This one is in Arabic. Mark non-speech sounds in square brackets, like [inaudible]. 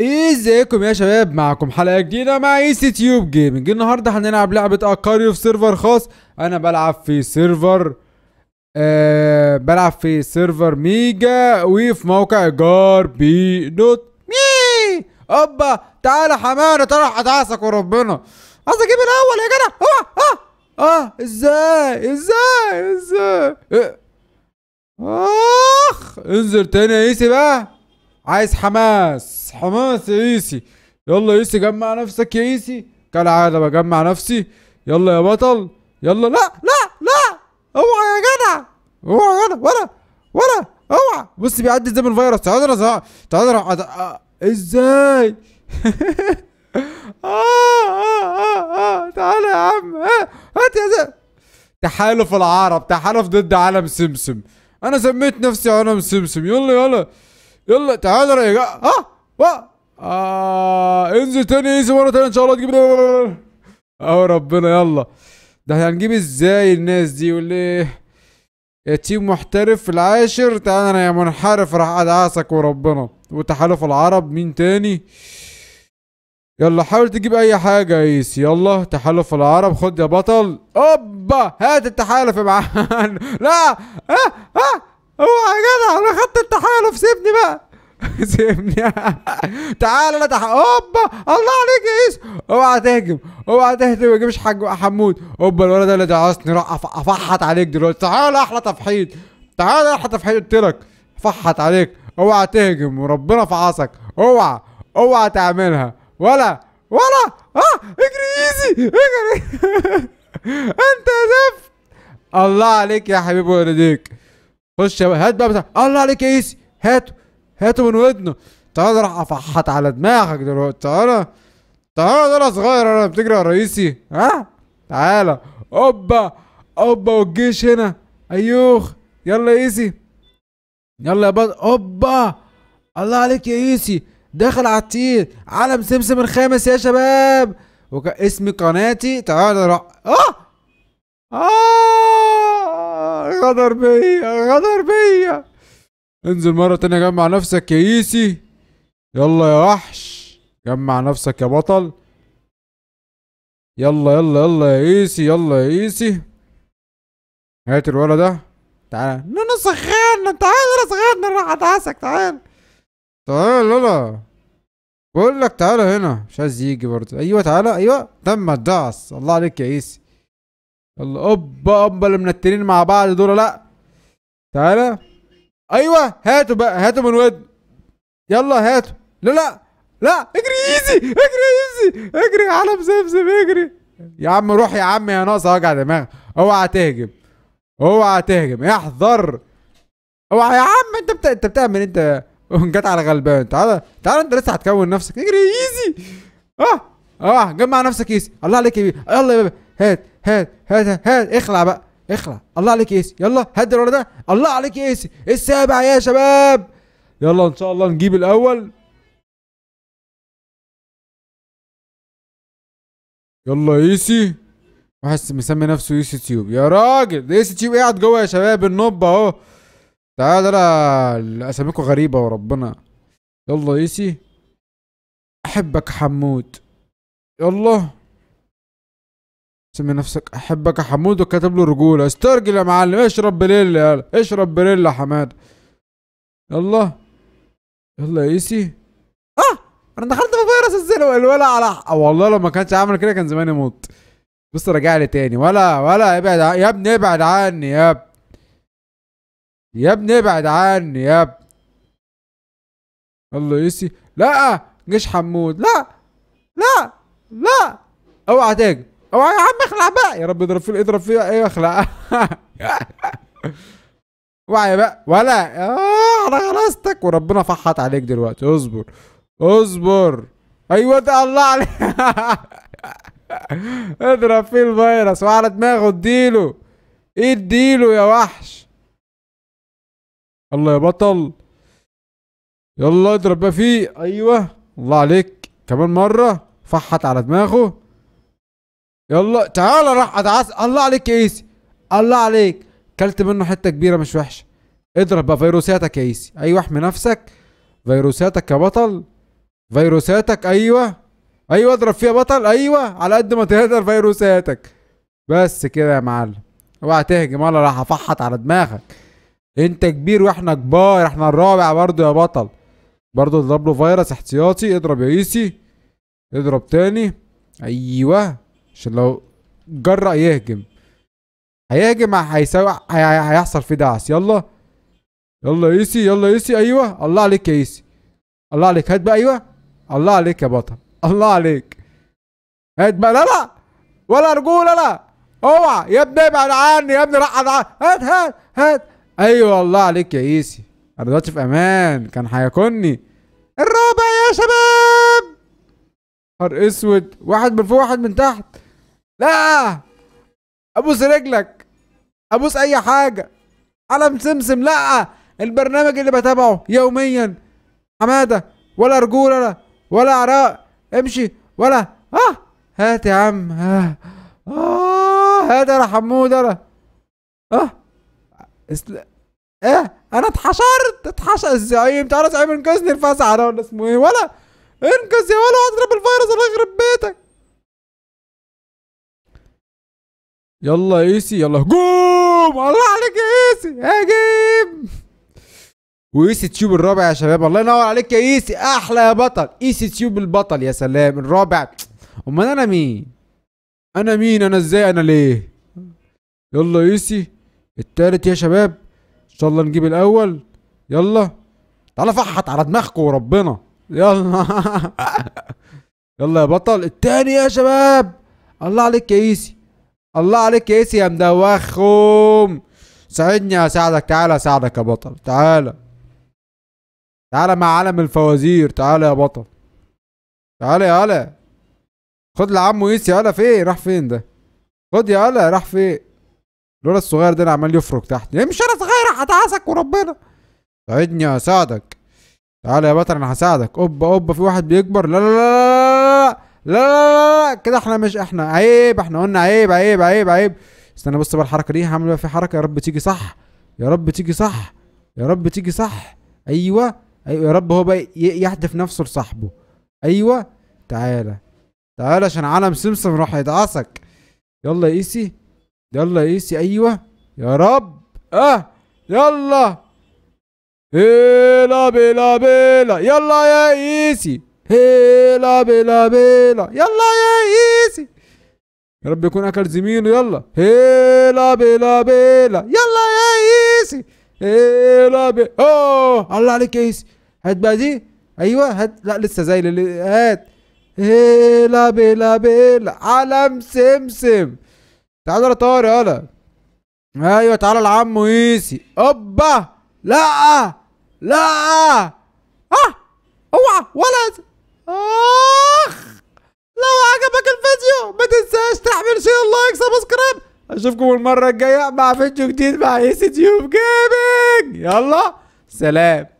ازيكم يا شباب معكم حلقه جديده مع اي سي تيوب جيمنج النهارده هنلعب لعبه اكاريو في سيرفر خاص انا بلعب في سيرفر آه بلعب في سيرفر ميجا وفي موقع جار بي دوت مي اوبا تعالى حماني ترى هتعسك وربنا عايز اجيب الاول يا جدع اه اه ازاي ازاي ازاي إيه؟ اخ انزل تاني يا ايسي بقى عايز حماس حماس يا ايسي يلا يا ايسي جمع نفسك يا ايسي كالعادة بجمع نفسي يلا يا بطل يلا لا لا لا اوعى يا جدع اوعى يا جدع ولا ولا اوعى بص بيعدي ازاي من الفيروس تعالى تعالى تعالى آه، آه. ازاي [laughs] آه، تعالى يا عم هات يا زي. تحالف العرب تحالف ضد عالم سمسم انا سميت نفسي عالم سمسم يلا يلا يلا تعال يا ها وا آه انزل تاني ايزي مره تاني ان شاء الله تجيب اهو ربنا يلا ده هنجيب ازاي الناس دي واللي يا تيم محترف العاشر تعال انا يا منحرف راح ادعسك وربنا وتحالف العرب مين تاني يلا حاول تجيب اي حاجه يا يلا تحالف العرب خد يا بطل اوبا هات التحالف يا معان [laughs] لا ها ها اوعى يا جدع انا خدت التحالف سيبني بقى [laughs] سيبني تعال انا تحت اوبا الله عليك يا يس اوعى تهجم اوعى تهجم ما تجيبش حاج حمود اوبا الولد ده اللي دعسني راح افحط عليك دلوقتي تعال احلى تفحيط تعال احلى تفحيط قلت لك فحط عليك اوعى تهجم وربنا في عصك اوعى اوعى تعملها ولا ولا اه اجري ايزي اجري [laughs] انت زفت الله عليك يا حبيبي ولديك خش يا هات بقى الله عليك يا ايزي هاته هاته من ودنه تعالى راح افحط على دماغك دلوقتي تعالى تعالى انا صغير انا بتجري يا رئيسي ها تعالى اوبا اوبا والجيش هنا ايوخ يلا يا ايسي يلا يا بطل اوبا الله عليك يا ايسي داخل على التير عالم سمسم الخامس يا شباب وك... اسم قناتي تعالى راح اه اه غدر بيا غدر بيا انزل مرة تانية جمع نفسك يا ايسي يلا يا وحش جمع نفسك يا بطل يلا يلا يلا يا ايسي يلا يا ايسي هات الولد ده تعال نونو سخان تعال يا سخان راح اتعسك تعال تعال يلا بقول لك تعالى هنا مش عايز يجي برضه ايوه تعالى ايوه تم الدعس الله عليك يا ايسي يلا اوبا اوبا اللي منتنين مع بعض دول لا تعالى ايوه هاتوا بقى هاتوا من ود يلا هاتوا لا لا لا اجري ايزي اجري ايزي اجري يا عالم اجري يا عم روح يا عم يا ناقص وجع دماغ اوعى تهجم اوعى تهجم احذر اوعى يا عم انت بت... انت بتعمل إيه؟ انت جت على غلبان تعالى تعالى انت لسه هتكون نفسك اجري ايزي اه اه جمع نفسك ايزي الله عليك يا بيه يلا يا بيه هات هات هات هات اخلع بقى اخلع الله عليك يا ايسي يلا هدي الولد ده الله عليك يا ايسي السابع يا شباب يلا ان شاء الله نجيب الاول يلا ايسي واحد مسمي نفسه ايسي تيوب يا راجل ده ايسي تيوب قاعد جوه يا شباب النوب اهو تعال انا اساميكم غريبه وربنا يلا ايسي احبك حمود يلا سمي نفسك احبك يا حمود وكاتب له رجوله استرجل يا معلم اشرب بليل يلا اشرب بليل يا حماد يلا يلا يا ايسي اه انا دخلت في فيروس الزلمه الولع على آه، والله لو ما كانش عامل كده كان زماني موت بص راجع لي تاني ولا ولا ابعد يا ابني ابعد عني يا ابني يا ابني ابعد عني يا ابني الله يسي لا جيش حمود لا لا لا اوعى تاجي اوعى يا عم اخلع بقى يا رب اضرب فيه اضرب فيه ايه اخلع [laughs] وعي بقى ولا اه على غلاستك وربنا فحط عليك دلوقتي اصبر اصبر ايوه ده الله عليك [laughs] اضرب فيه الفيروس وعلى دماغه اديله اديله يا وحش الله يا بطل يلا اضرب بقى فيه ايوه الله عليك كمان مره فحت على دماغه يلا تعال راح اتعس الله عليك يا ايسي الله عليك كلت منه حته كبيره مش وحشه اضرب بقى فيروساتك يا ايسي ايوه احمي نفسك فيروساتك يا بطل فيروساتك ايوه ايوه اضرب فيها بطل ايوه على قد ما تقدر فيروساتك بس كده يا معلم اوعى تهجم ولا راح افحط على دماغك انت كبير واحنا كبار احنا الرابع برضو يا بطل برضو اضرب له فيروس احتياطي اضرب يا ايسي اضرب تاني ايوه عشان لو جرأ يهجم هيهاجم هيساوي هيحصل فيه دعس يلا يلا ايسي يلا ايسي ايوه الله عليك يا ايسي الله عليك هات بقى ايوه الله عليك يا بطل الله عليك هات بقى لا لا ولا رجوله لا اوعى يا ابني ابعد عني يا ابني رقد هات هات هات ايوه الله عليك يا ايسي انا دلوقتي في امان كان هياكلني الرابع يا شباب نهار اسود واحد من فوق واحد من تحت لا ابوس رجلك ابوس اي حاجه علم سمسم لا البرنامج اللي بتابعه يوميا حماده ولا رجول ولا ولا عراء امشي ولا اه هات يا عم اه, آه هات انا حمود انا اه اسل... ايه انا اتحشرت اتحشر الزعيم تعالى زعيم انقذني الفزع ده ولا اسمه ايه ولا انقذ يا ولا اضرب الفيروس الله يخرب بيتك يلا ايسي يلا هجوم الله عليك يا ايسي هاجم وايسي تيوب الرابع يا شباب الله ينور عليك يا ايسي احلى يا بطل ايسي تيوب البطل يا سلام الرابع امال انا مين انا مين انا ازاي انا ليه يلا ايسي التالت يا شباب ان شاء الله نجيب الاول يلا تعالى فحط على دماغكم وربنا يلا [laughs] يلا يا بطل التاني يا شباب الله عليك يا ايسي الله عليك يا اسي يا مدوخهم ساعدني اساعدك تعالى اساعدك يا بطل تعالى تعالى مع عالم الفوازير تعالى يا بطل تعالى يا هلا خد لعمه يا هلا فين راح فين ده خد يا هلا راح فين لولا الصغير ده عمال يفرك تحت يا مش انا صغير هدعسك وربنا ساعدني اساعدك تعالى يا بطل انا هساعدك اوبا اوبا في واحد بيكبر لا لا لا لا لا لا, لا كده احنا مش احنا عيب احنا قلنا عيب عيب عيب عيب استنى بص بقى الحركه دي هعمل بقى في حركه يا رب تيجي صح يا رب تيجي صح يا رب تيجي صح ايوه ايوه يا رب هو بقى يحدف نفسه لصاحبه ايوه تعالى تعالى عشان عالم سمسم راح يدعسك يلا يا ايسي يلا يا ايسي ايوه يا رب اه يلا بيلا بيلا بيلا يلا يا ايسي هيلا بلا بلا يلا يا ايزي يا رب يكون اكل زميله يلا هيلا بلا بلا يلا يا ايزي هيلا بلا اوه الله عليك يا ايزي هات بقى دي ايوه هات لا لسه زي اللي هات هيلا بلا بلا علم سمسم تعالى يا طارق يلا ايوه تعالى العم ايزي اوبا لا لا اه اوعى ولا اخ لو عجبك الفيديو ما تنساش تعمل شير لايك سبسكرايب اشوفكم المره الجايه مع فيديو جديد مع ايس تيوب جيمنج يلا سلام